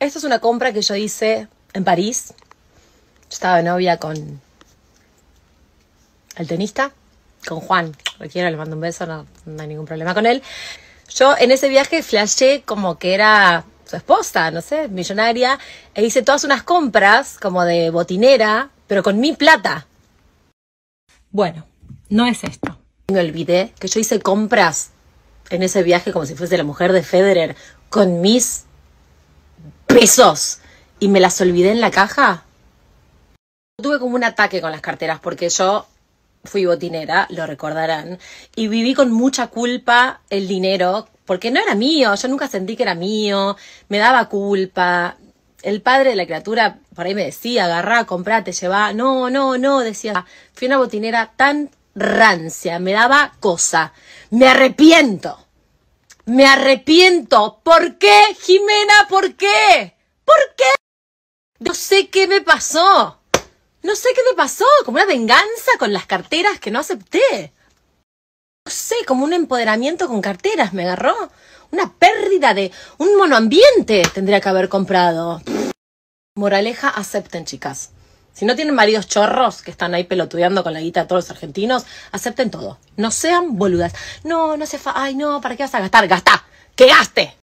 Esta es una compra que yo hice en París. Yo estaba de novia con el tenista, con Juan. Lo le mando un beso, no, hay ningún problema con él. Yo en ese viaje flashé como que era su esposa, no sé, millonaria, e hice todas unas compras como de botinera, pero con mi plata. Bueno, no es esto. Me olvidé que yo hice compras en ese viaje como si fuese la mujer de Federer, con mis pesos y me las olvidé en la caja. Tuve como un ataque con las carteras porque yo fui botinera, lo recordarán, y viví con mucha culpa el dinero porque no era mío, yo nunca sentí que era mío, me daba culpa. El padre de la criatura por ahí me decía, agarrá, te lleva, No, no, no, decía. Fui una botinera tan rancia, me daba cosa. Me arrepiento. Me arrepiento. ¿Por qué, Jimena? ¿Por qué? ¿Por qué? No sé qué me pasó. No sé qué me pasó. Como una venganza con las carteras que no acepté. No sé, como un empoderamiento con carteras me agarró. Una pérdida de un monoambiente tendría que haber comprado. Moraleja, acepten, chicas. Si no tienen maridos chorros que están ahí pelotudeando con la guita de todos los argentinos, acepten todo. No sean boludas. No, no se fa. Ay, no, ¿para qué vas a gastar? ¡Gasta! ¡Que gaste!